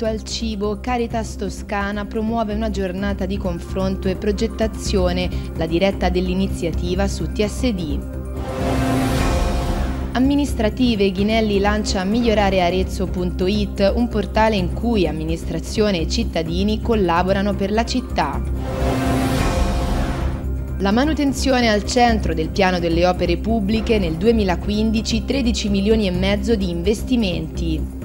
rispetto al cibo, Caritas Toscana promuove una giornata di confronto e progettazione, la diretta dell'iniziativa su TSD. Amministrative Ghinelli lancia migliorarearezzo.it, un portale in cui amministrazione e cittadini collaborano per la città. La manutenzione al centro del piano delle opere pubbliche nel 2015 13 milioni e mezzo di investimenti.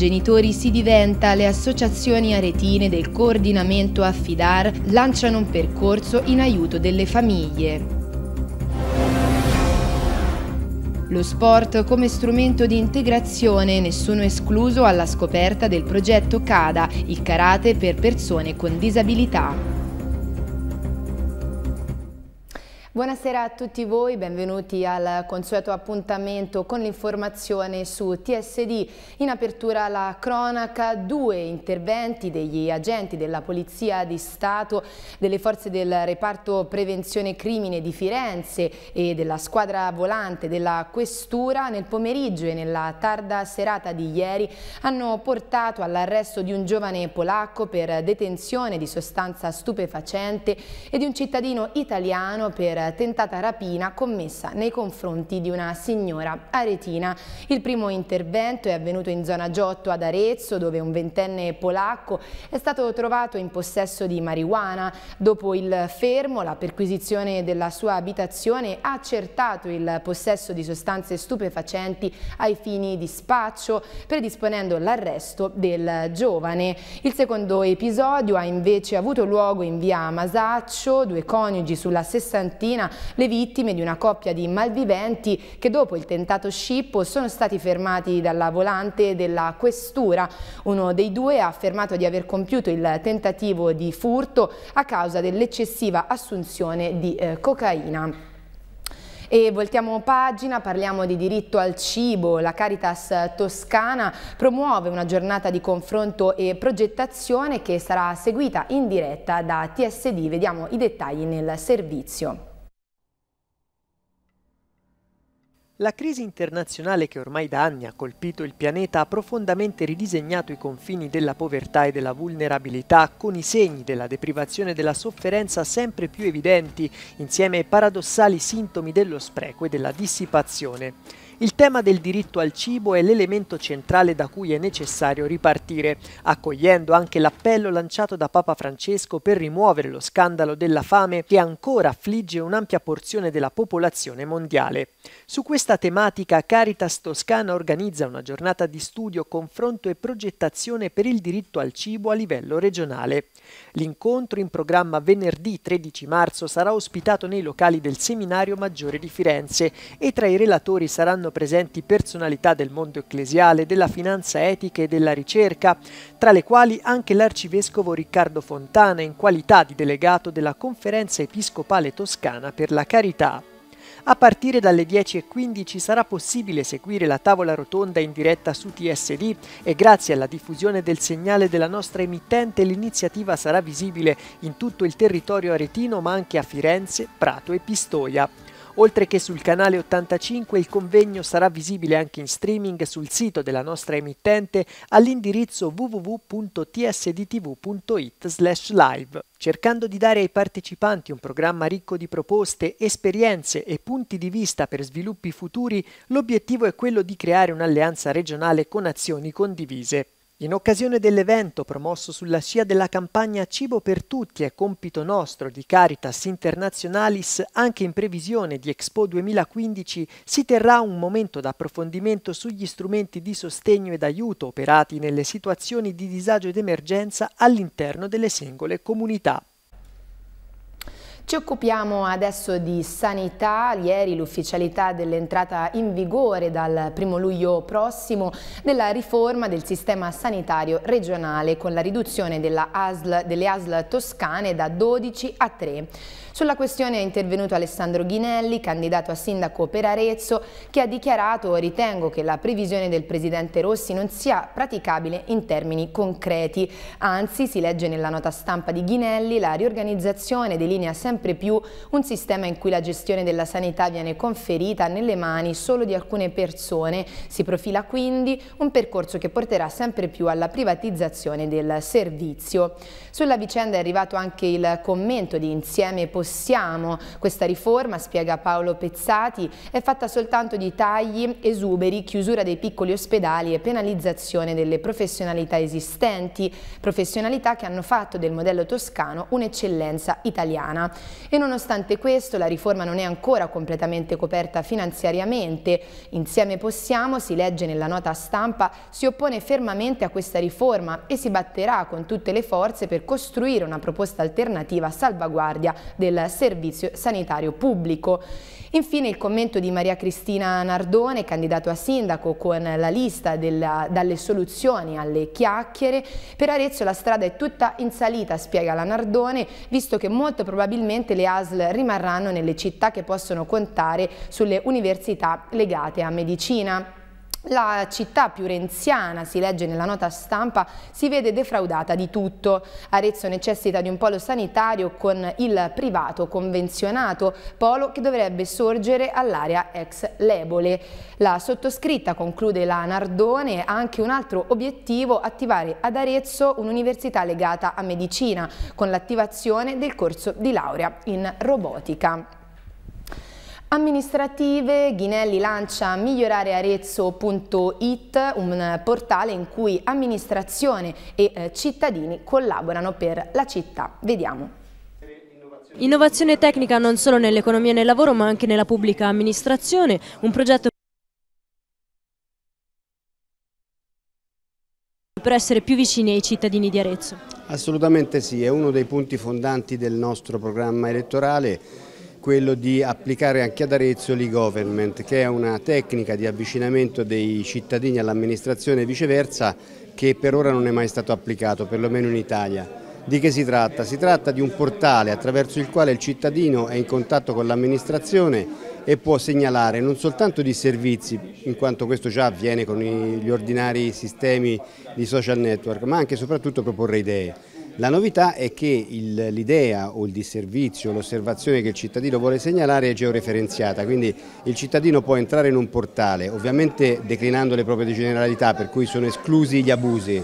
genitori si diventa, le associazioni aretine del coordinamento Affidar lanciano un percorso in aiuto delle famiglie. Lo sport come strumento di integrazione, nessuno escluso alla scoperta del progetto CADA, il karate per persone con disabilità. Buonasera a tutti voi, benvenuti al consueto appuntamento con l'informazione su TSD. In apertura la cronaca, due interventi degli agenti della Polizia di Stato, delle forze del reparto prevenzione crimine di Firenze e della squadra volante della Questura nel pomeriggio e nella tarda serata di ieri hanno portato all'arresto di un giovane polacco per detenzione di sostanza stupefacente e di un cittadino italiano per tentata rapina commessa nei confronti di una signora aretina. Il primo intervento è avvenuto in zona Giotto ad Arezzo dove un ventenne polacco è stato trovato in possesso di marijuana. Dopo il fermo, la perquisizione della sua abitazione ha accertato il possesso di sostanze stupefacenti ai fini di spaccio, predisponendo l'arresto del giovane. Il secondo episodio ha invece avuto luogo in via Masaccio, due coniugi sulla sessantina Messina le vittime di una coppia di malviventi che dopo il tentato scippo sono stati fermati dalla volante della questura. Uno dei due ha affermato di aver compiuto il tentativo di furto a causa dell'eccessiva assunzione di eh, cocaina. E voltiamo pagina, parliamo di diritto al cibo. La Caritas Toscana promuove una giornata di confronto e progettazione che sarà seguita in diretta da TSD. Vediamo i dettagli nel servizio. La crisi internazionale che ormai da anni ha colpito il pianeta ha profondamente ridisegnato i confini della povertà e della vulnerabilità con i segni della deprivazione e della sofferenza sempre più evidenti, insieme ai paradossali sintomi dello spreco e della dissipazione. Il tema del diritto al cibo è l'elemento centrale da cui è necessario ripartire, accogliendo anche l'appello lanciato da Papa Francesco per rimuovere lo scandalo della fame che ancora affligge un'ampia porzione della popolazione mondiale. Su questa tematica Caritas Toscana organizza una giornata di studio, confronto e progettazione per il diritto al cibo a livello regionale. L'incontro in programma venerdì 13 marzo sarà ospitato nei locali del Seminario Maggiore di Firenze e tra i relatori saranno saranno presenti personalità del mondo ecclesiale, della finanza etica e della ricerca, tra le quali anche l'arcivescovo Riccardo Fontana in qualità di delegato della Conferenza Episcopale Toscana per la Carità. A partire dalle 10.15 sarà possibile seguire la tavola rotonda in diretta su TSD e grazie alla diffusione del segnale della nostra emittente l'iniziativa sarà visibile in tutto il territorio aretino ma anche a Firenze, Prato e Pistoia oltre che sul canale 85 il convegno sarà visibile anche in streaming sul sito della nostra emittente all'indirizzo www.tsdtv.it live. Cercando di dare ai partecipanti un programma ricco di proposte, esperienze e punti di vista per sviluppi futuri, l'obiettivo è quello di creare un'alleanza regionale con azioni condivise. In occasione dell'evento promosso sulla scia della campagna Cibo per tutti è compito nostro di Caritas Internationalis, anche in previsione di Expo 2015, si terrà un momento d'approfondimento sugli strumenti di sostegno ed aiuto operati nelle situazioni di disagio ed emergenza all'interno delle singole comunità. Ci occupiamo adesso di sanità. Ieri l'ufficialità dell'entrata in vigore dal 1 luglio prossimo della riforma del sistema sanitario regionale con la riduzione ASL, delle ASL toscane da 12 a 3. Sulla questione è intervenuto Alessandro Ghinelli, candidato a sindaco per Arezzo, che ha dichiarato ritengo che la previsione del presidente Rossi non sia praticabile in termini concreti. Anzi, si legge nella nota stampa di Ghinelli, la riorganizzazione delinea sempre più un sistema in cui la gestione della sanità viene conferita nelle mani solo di alcune persone. Si profila quindi un percorso che porterà sempre più alla privatizzazione del servizio. Sulla vicenda è arrivato anche il commento di Insieme Possibile possiamo. Questa riforma, spiega Paolo Pezzati, è fatta soltanto di tagli, esuberi, chiusura dei piccoli ospedali e penalizzazione delle professionalità esistenti, professionalità che hanno fatto del modello toscano un'eccellenza italiana. E nonostante questo la riforma non è ancora completamente coperta finanziariamente. Insieme possiamo, si legge nella nota stampa, si oppone fermamente a questa riforma e si batterà con tutte le forze per costruire una proposta alternativa a salvaguardia del del servizio sanitario pubblico. Infine il commento di Maria Cristina Nardone, candidato a sindaco con la lista della, dalle soluzioni alle chiacchiere. Per Arezzo la strada è tutta in salita, spiega la Nardone, visto che molto probabilmente le ASL rimarranno nelle città che possono contare sulle università legate a medicina. La città più renziana, si legge nella nota stampa, si vede defraudata di tutto. Arezzo necessita di un polo sanitario con il privato convenzionato, polo che dovrebbe sorgere all'area ex Lebole. La sottoscritta, conclude la Nardone, ha anche un altro obiettivo, attivare ad Arezzo un'università legata a medicina, con l'attivazione del corso di laurea in robotica. Amministrative, Ghinelli lancia migliorarearezzo.it, un portale in cui amministrazione e eh, cittadini collaborano per la città. Vediamo. Innovazione tecnica non solo nell'economia e nel lavoro ma anche nella pubblica amministrazione, un progetto per essere più vicini ai cittadini di Arezzo. Assolutamente sì, è uno dei punti fondanti del nostro programma elettorale quello di applicare anche ad Arezzo l'e-government, che è una tecnica di avvicinamento dei cittadini all'amministrazione e viceversa che per ora non è mai stato applicato, perlomeno in Italia. Di che si tratta? Si tratta di un portale attraverso il quale il cittadino è in contatto con l'amministrazione e può segnalare non soltanto di servizi, in quanto questo già avviene con gli ordinari sistemi di social network, ma anche e soprattutto proporre idee. La novità è che l'idea o il disservizio, l'osservazione che il cittadino vuole segnalare è georeferenziata, quindi il cittadino può entrare in un portale, ovviamente declinando le proprie generalità per cui sono esclusi gli abusi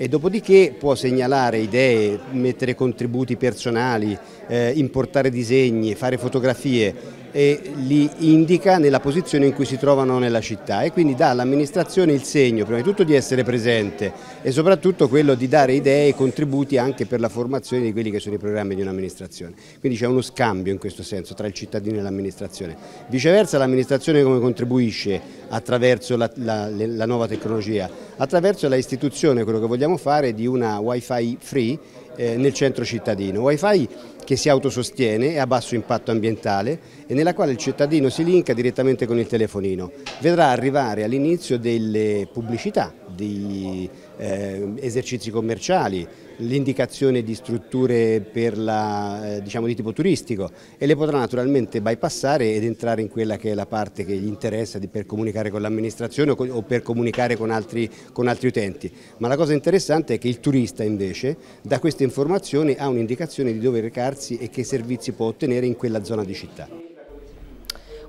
e dopodiché può segnalare idee, mettere contributi personali, eh, importare disegni, fare fotografie e li indica nella posizione in cui si trovano nella città e quindi dà all'amministrazione il segno prima di tutto di essere presente e soprattutto quello di dare idee e contributi anche per la formazione di quelli che sono i programmi di un'amministrazione. Quindi c'è uno scambio in questo senso tra il cittadino e l'amministrazione. Viceversa l'amministrazione come contribuisce attraverso la, la, la nuova tecnologia? Attraverso la istituzione, quello che vogliamo fare, di una wifi free eh, nel centro cittadino. Wi-Fi che si autosostiene e a basso impatto ambientale e nella quale il cittadino si linka direttamente con il telefonino. Vedrà arrivare all'inizio delle pubblicità di eh, esercizi commerciali, l'indicazione di strutture la, eh, diciamo di tipo turistico e le potrà naturalmente bypassare ed entrare in quella che è la parte che gli interessa di, per comunicare con l'amministrazione o, o, per comunicare con altri, con altri utenti. Ma la cosa interessante è che il turista invece da queste informazioni ha un'indicazione di dove recarsi e che servizi può ottenere in quella zona di città.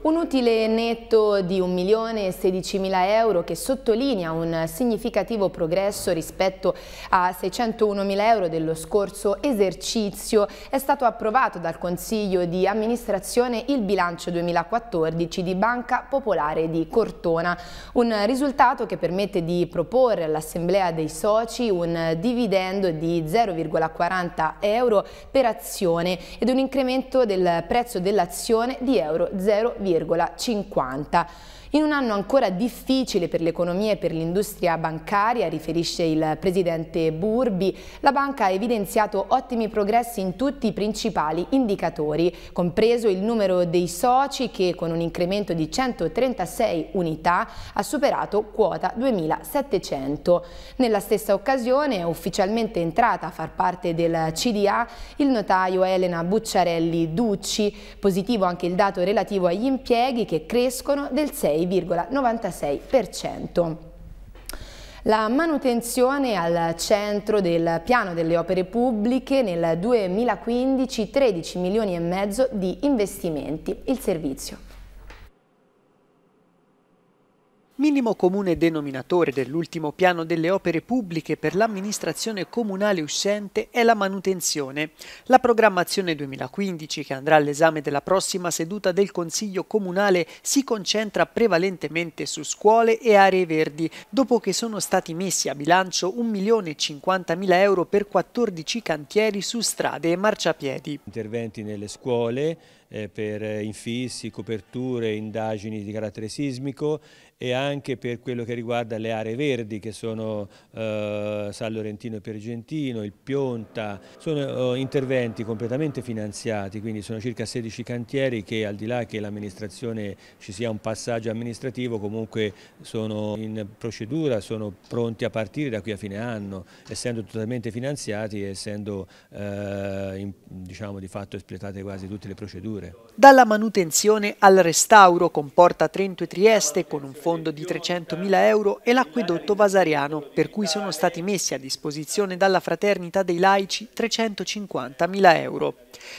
Un utile netto di 1.016.000 euro che sottolinea un significativo progresso rispetto a 601.000 euro dello scorso esercizio è stato approvato dal Consiglio di amministrazione il bilancio 2014 di Banca Popolare di Cortona, un risultato che permette di proporre all'Assemblea dei soci un dividendo di 0,40 euro per azione ed un incremento del prezzo dell'azione di euro 0,40. 3,50. In un anno ancora difficile per l'economia e per l'industria bancaria, riferisce il presidente Burbi, la banca ha evidenziato ottimi progressi in tutti i principali indicatori, compreso il numero dei soci che con un incremento di 136 unità ha superato quota 2700. Nella stessa occasione è ufficialmente entrata a far parte del CDA il notaio Elena Bucciarelli Ducci, positivo anche il dato relativo agli impieghi che crescono del 6 6,96%. La manutenzione al centro del piano delle opere pubbliche nel 2015 13 milioni e mezzo di investimenti. Il servizio. Minimo comune denominatore dell'ultimo piano delle opere pubbliche per l'amministrazione comunale uscente è la manutenzione. La programmazione 2015, che andrà all'esame della prossima seduta del Consiglio Comunale, si concentra prevalentemente su scuole e aree verdi, dopo che sono stati messi a bilancio 1.050.000 euro per 14 cantieri su strade e marciapiedi. Interventi nelle scuole eh, per infissi, coperture, indagini di carattere sismico e anche per quello che riguarda le aree verdi che sono eh, San Lorentino e Pergentino, il Pionta, sono eh, interventi completamente finanziati, quindi sono circa 16 cantieri che al di là che l'amministrazione ci sia un passaggio amministrativo comunque sono in procedura, sono pronti a partire da qui a fine anno, essendo totalmente finanziati e essendo eh, in, diciamo, di fatto espletate quasi tutte le procedure. Dalla manutenzione al restauro comporta Trento e Trieste con un fondo fondo di 300.000 euro e l'acquedotto vasariano, per cui sono stati messi a disposizione dalla Fraternità dei Laici 350.000 euro.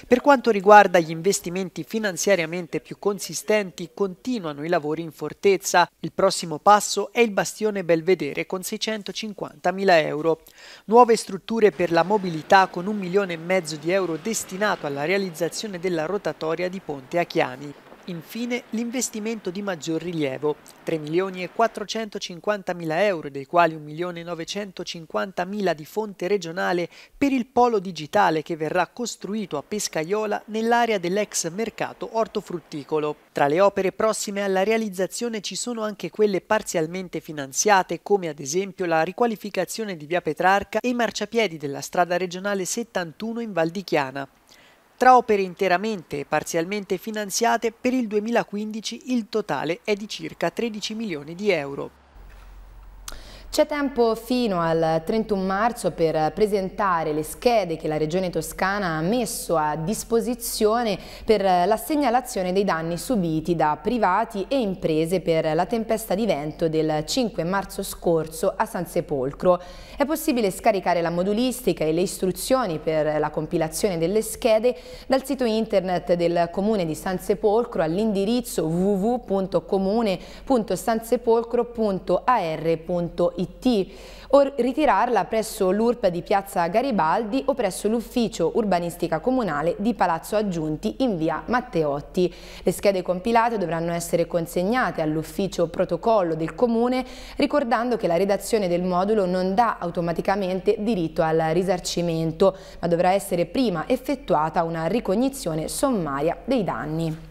Per quanto riguarda gli investimenti finanziariamente più consistenti, continuano i lavori in fortezza. Il prossimo passo è il bastione Belvedere con 650.000 euro. Nuove strutture per la mobilità con un milione e mezzo di euro destinato alla realizzazione della rotatoria di Ponte Achiani infine l'investimento di maggior rilievo, 3 milioni e 450 mila euro, dei quali 1 milione e 950 mila di fonte regionale per il polo digitale che verrà costruito a Pescaiola nell'area dell'ex mercato ortofrutticolo. Tra le opere prossime alla realizzazione ci sono anche quelle parzialmente finanziate, come ad esempio la riqualificazione di via Petrarca e i marciapiedi della strada regionale 71 in Val di Chiana. Tra opere interamente e parzialmente finanziate, per il 2015 il totale è di circa 13 milioni di euro. C'è tempo fino al 31 marzo per presentare le schede che la Regione Toscana ha messo a disposizione per la segnalazione dei danni subiti da privati e imprese per la tempesta di vento del 5 marzo scorso a San Sepolcro. È possibile scaricare la modulistica e le istruzioni per la compilazione delle schede dal sito internet del Comune di San Sepolcro all'indirizzo www.comune.sansepolcro.ar.it it o ritirarla presso l'URP di Piazza Garibaldi o presso l'ufficio urbanistica comunale di Palazzo Aggiunti in via Matteotti. Le schede compilate dovranno essere consegnate all'ufficio protocollo del comune ricordando che la redazione del modulo non dà automaticamente diritto al risarcimento ma dovrà essere prima effettuata una ricognizione sommaria dei danni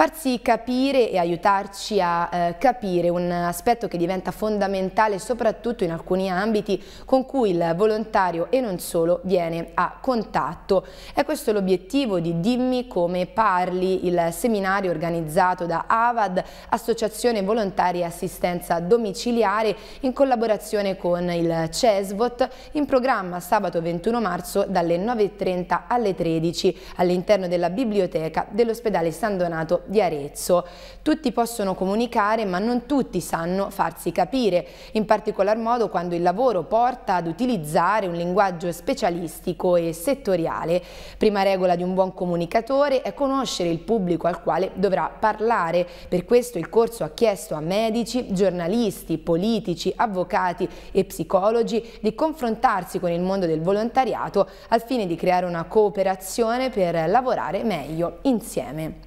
farsi capire e aiutarci a eh, capire un aspetto che diventa fondamentale soprattutto in alcuni ambiti con cui il volontario e non solo viene a contatto. È questo l'obiettivo di Dimmi come parli, il seminario organizzato da AVAD, Associazione Volontari e Assistenza Domiciliare in collaborazione con il CESVOT in programma sabato 21 marzo dalle 9.30 alle 13 all'interno della biblioteca dell'ospedale San Donato di Arezzo. Tutti possono comunicare ma non tutti sanno farsi capire, in particolar modo quando il lavoro porta ad utilizzare un linguaggio specialistico e settoriale. Prima regola di un buon comunicatore è conoscere il pubblico al quale dovrà parlare. Per questo il corso ha chiesto a medici, giornalisti, politici, avvocati e psicologi di confrontarsi con il mondo del volontariato al fine di creare una cooperazione per lavorare meglio insieme.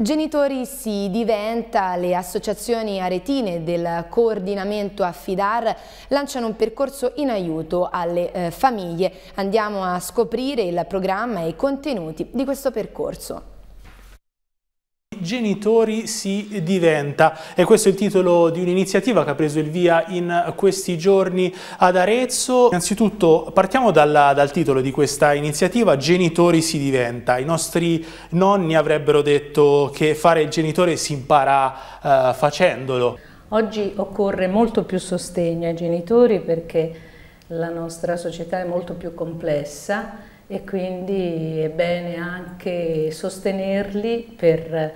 Genitori si diventa, le associazioni aretine del coordinamento Affidar lanciano un percorso in aiuto alle eh, famiglie. Andiamo a scoprire il programma e i contenuti di questo percorso genitori si diventa e questo è il titolo di un'iniziativa che ha preso il via in questi giorni ad Arezzo. Innanzitutto partiamo dalla, dal titolo di questa iniziativa genitori si diventa. I nostri nonni avrebbero detto che fare il genitore si impara eh, facendolo. Oggi occorre molto più sostegno ai genitori perché la nostra società è molto più complessa e quindi è bene anche sostenerli per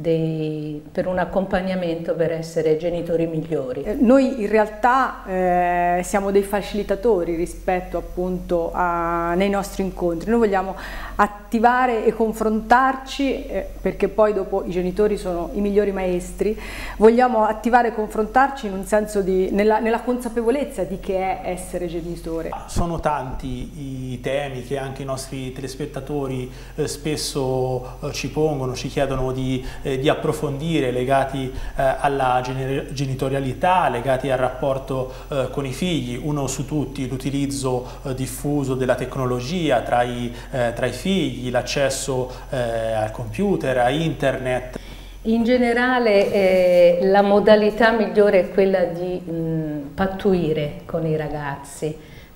dei, per un accompagnamento per essere genitori migliori? Eh, noi in realtà eh, siamo dei facilitatori rispetto appunto a, nei nostri incontri, noi vogliamo attivare e confrontarci, eh, perché poi dopo i genitori sono i migliori maestri, vogliamo attivare e confrontarci in un senso di, nella, nella consapevolezza di che è essere genitore. Ah, sono tanti i temi che anche i nostri telespettatori eh, spesso eh, ci pongono, ci chiedono di eh, di approfondire legati eh, alla genitorialità, legati al rapporto eh, con i figli, uno su tutti l'utilizzo eh, diffuso della tecnologia tra i, eh, tra i figli, l'accesso eh, al computer, a internet. In generale la modalità migliore è quella di mh, pattuire con i ragazzi,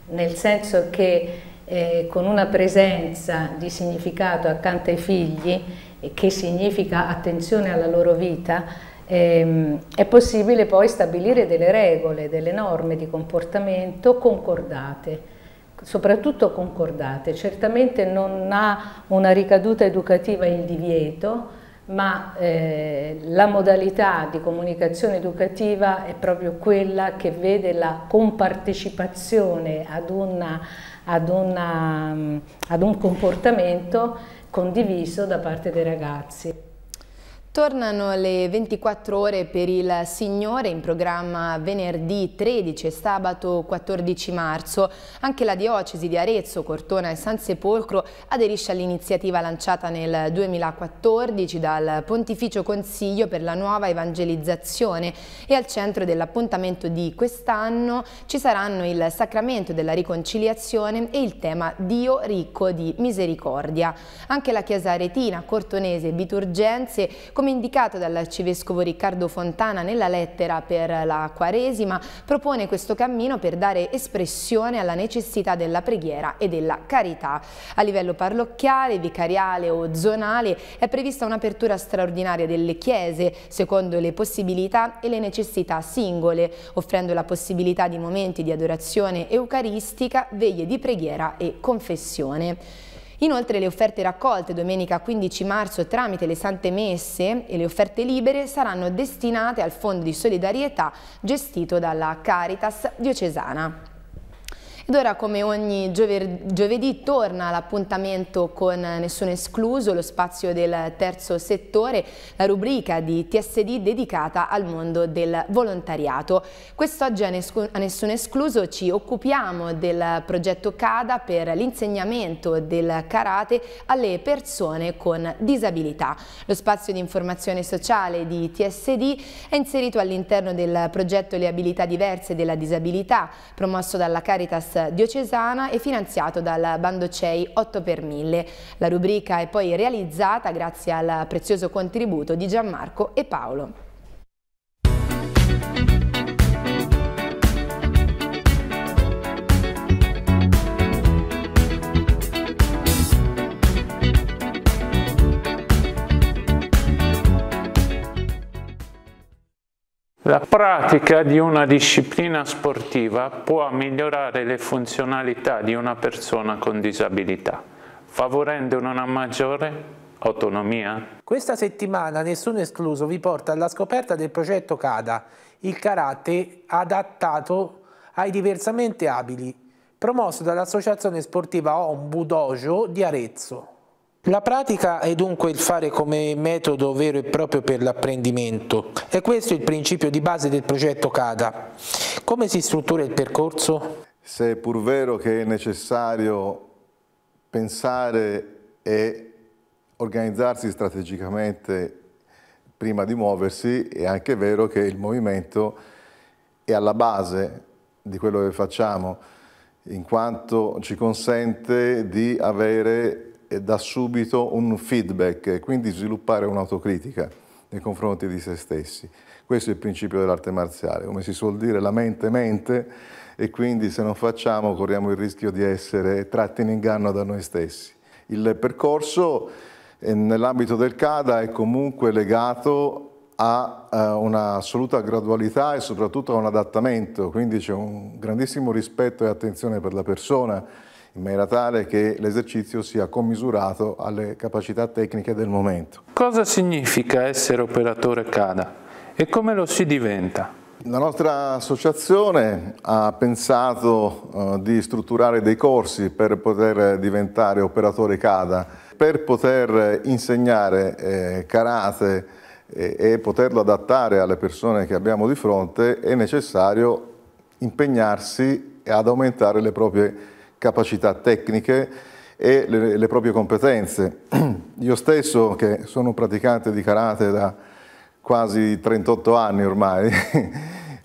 nel senso che con una presenza di significato accanto ai figli che significa attenzione alla loro vita, ehm, è possibile poi stabilire delle regole, delle norme di comportamento concordate soprattutto concordate, certamente non ha una ricaduta educativa il divieto, ma eh, la modalità di comunicazione educativa è proprio quella che vede la compartecipazione ad una ad, una, um, ad un comportamento condiviso da parte dei ragazzi. Tornano le 24 ore per il Signore in programma venerdì 13 e sabato 14 marzo. Anche la diocesi di Arezzo, Cortona e San Sepolcro aderisce all'iniziativa lanciata nel 2014 dal Pontificio Consiglio per la nuova evangelizzazione e al centro dell'appuntamento di quest'anno ci saranno il sacramento della riconciliazione e il tema Dio ricco di misericordia. Anche la chiesa aretina, cortonese e biturgenze come come indicato dall'arcivescovo Riccardo Fontana nella lettera per la Quaresima, propone questo cammino per dare espressione alla necessità della preghiera e della carità. A livello parrocchiale, vicariale o zonale è prevista un'apertura straordinaria delle chiese, secondo le possibilità e le necessità singole, offrendo la possibilità di momenti di adorazione eucaristica, veglie di preghiera e confessione. Inoltre le offerte raccolte domenica 15 marzo tramite le Sante Messe e le offerte libere saranno destinate al Fondo di Solidarietà gestito dalla Caritas diocesana. Ed ora come ogni giovedì torna l'appuntamento con Nessuno Escluso, lo spazio del terzo settore, la rubrica di TSD dedicata al mondo del volontariato. Quest'oggi a Nessuno Escluso ci occupiamo del progetto CADA per l'insegnamento del karate alle persone con disabilità. Lo spazio di informazione sociale di TSD è inserito all'interno del progetto Le abilità diverse della disabilità, promosso dalla Caritas diocesana e finanziato dal bando CEI 8 per 1000. La rubrica è poi realizzata grazie al prezioso contributo di Gianmarco e Paolo. La pratica di una disciplina sportiva può migliorare le funzionalità di una persona con disabilità, favorendo una maggiore autonomia? Questa settimana Nessuno Escluso vi porta alla scoperta del progetto CADA, il karate adattato ai diversamente abili, promosso dall'associazione sportiva Ombu Dojo di Arezzo. La pratica è dunque il fare come metodo vero e proprio per l'apprendimento e questo è il principio di base del progetto CADA. Come si struttura il percorso? Se è pur vero che è necessario pensare e organizzarsi strategicamente prima di muoversi, è anche vero che il movimento è alla base di quello che facciamo, in quanto ci consente di avere da subito un feedback, quindi sviluppare un'autocritica nei confronti di se stessi. Questo è il principio dell'arte marziale, come si suol dire la mente mente e quindi se non facciamo corriamo il rischio di essere tratti in inganno da noi stessi. Il percorso eh, nell'ambito del CADA è comunque legato a eh, un'assoluta gradualità e soprattutto a un adattamento, quindi c'è un grandissimo rispetto e attenzione per la persona in maniera tale che l'esercizio sia commisurato alle capacità tecniche del momento. Cosa significa essere operatore CADA e come lo si diventa? La nostra associazione ha pensato eh, di strutturare dei corsi per poter diventare operatore CADA, per poter insegnare eh, karate e, eh, e poterlo adattare alle persone che abbiamo di fronte è necessario impegnarsi ad aumentare le proprie capacità tecniche e le, le proprie competenze. Io stesso, che sono un praticante di karate da quasi 38 anni ormai,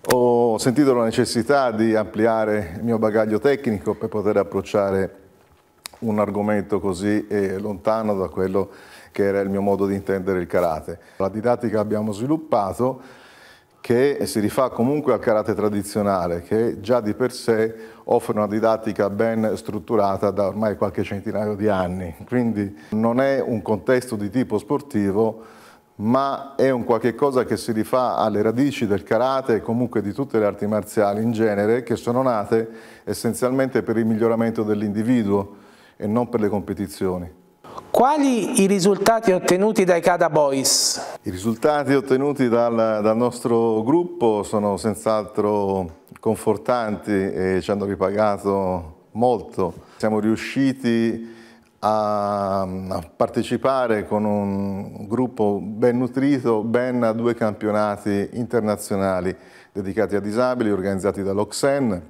ho sentito la necessità di ampliare il mio bagaglio tecnico per poter approcciare un argomento così eh, lontano da quello che era il mio modo di intendere il karate. La didattica che abbiamo sviluppato che si rifà comunque al karate tradizionale, che già di per sé offre una didattica ben strutturata da ormai qualche centinaio di anni. Quindi non è un contesto di tipo sportivo, ma è un qualche cosa che si rifà alle radici del karate e comunque di tutte le arti marziali in genere, che sono nate essenzialmente per il miglioramento dell'individuo e non per le competizioni. Quali i risultati ottenuti dai Cada Boys? I risultati ottenuti dal, dal nostro gruppo sono senz'altro confortanti e ci hanno ripagato molto. Siamo riusciti a, a partecipare con un gruppo ben nutrito ben a due campionati internazionali dedicati a disabili organizzati dall'Oxen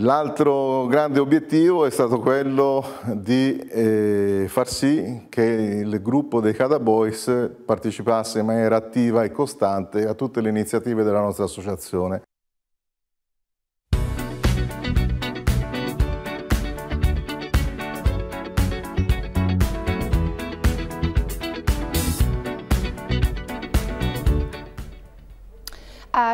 L'altro grande obiettivo è stato quello di eh, far sì che il gruppo dei Cada Boys partecipasse in maniera attiva e costante a tutte le iniziative della nostra associazione.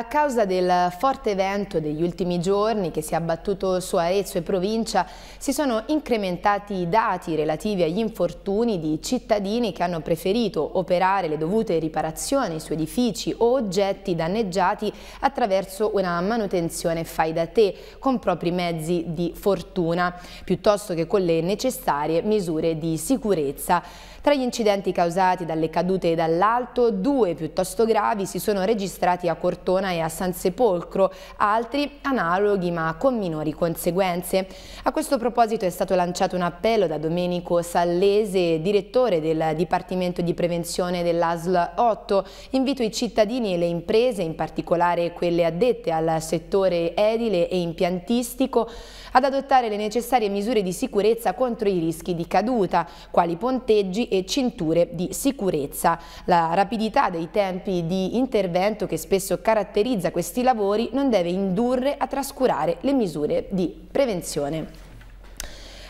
a causa del forte vento degli ultimi giorni che si è abbattuto su Arezzo e provincia si sono incrementati i dati relativi agli infortuni di cittadini che hanno preferito operare le dovute riparazioni su edifici o oggetti danneggiati attraverso una manutenzione fai da te con propri mezzi di fortuna piuttosto che con le necessarie misure di sicurezza. Tra gli incidenti causati dalle cadute dall'alto, due piuttosto gravi si sono registrati a Cortona e a San Sepolcro, altri analoghi ma con minori conseguenze. A questo proposito è stato lanciato un appello da Domenico Sallese, direttore del Dipartimento di Prevenzione dell'ASL 8. Invito i cittadini e le imprese, in particolare quelle addette al settore edile e impiantistico, ad adottare le necessarie misure di sicurezza contro i rischi di caduta, quali ponteggi e cinture di sicurezza. La rapidità dei tempi di intervento che spesso caratterizza questi lavori non deve indurre a trascurare le misure di prevenzione.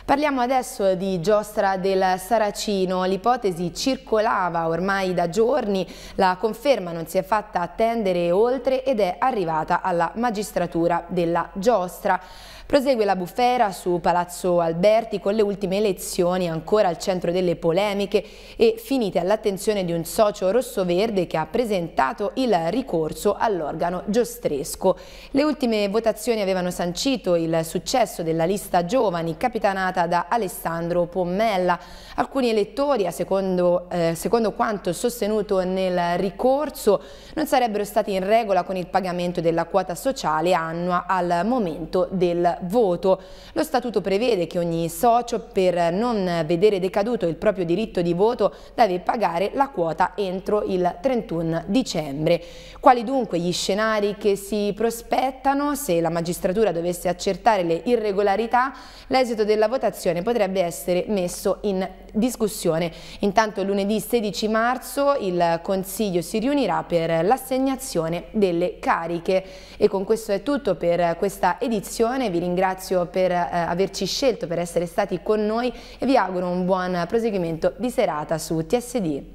Parliamo adesso di giostra del Saracino. L'ipotesi circolava ormai da giorni, la conferma non si è fatta attendere oltre ed è arrivata alla magistratura della giostra. Prosegue la bufera su Palazzo Alberti con le ultime elezioni ancora al centro delle polemiche e finite all'attenzione di un socio rosso-verde che ha presentato il ricorso all'organo giostresco. Le ultime votazioni avevano sancito il successo della lista giovani capitanata da Alessandro Pommella. Alcuni elettori, a secondo, eh, secondo quanto sostenuto nel ricorso, non sarebbero stati in regola con il pagamento della quota sociale annua al momento del voto. Lo statuto prevede che ogni socio per non vedere decaduto il proprio diritto di voto deve pagare la quota entro il 31 dicembre. Quali dunque gli scenari che si prospettano? Se la magistratura dovesse accertare le irregolarità, l'esito della votazione potrebbe essere messo in discussione. Intanto lunedì 16 marzo il Consiglio si riunirà per l'assegnazione delle cariche e con questo è tutto per questa edizione, vi ringrazio per eh, averci scelto, per essere stati con noi e vi auguro un buon proseguimento di serata su TSD.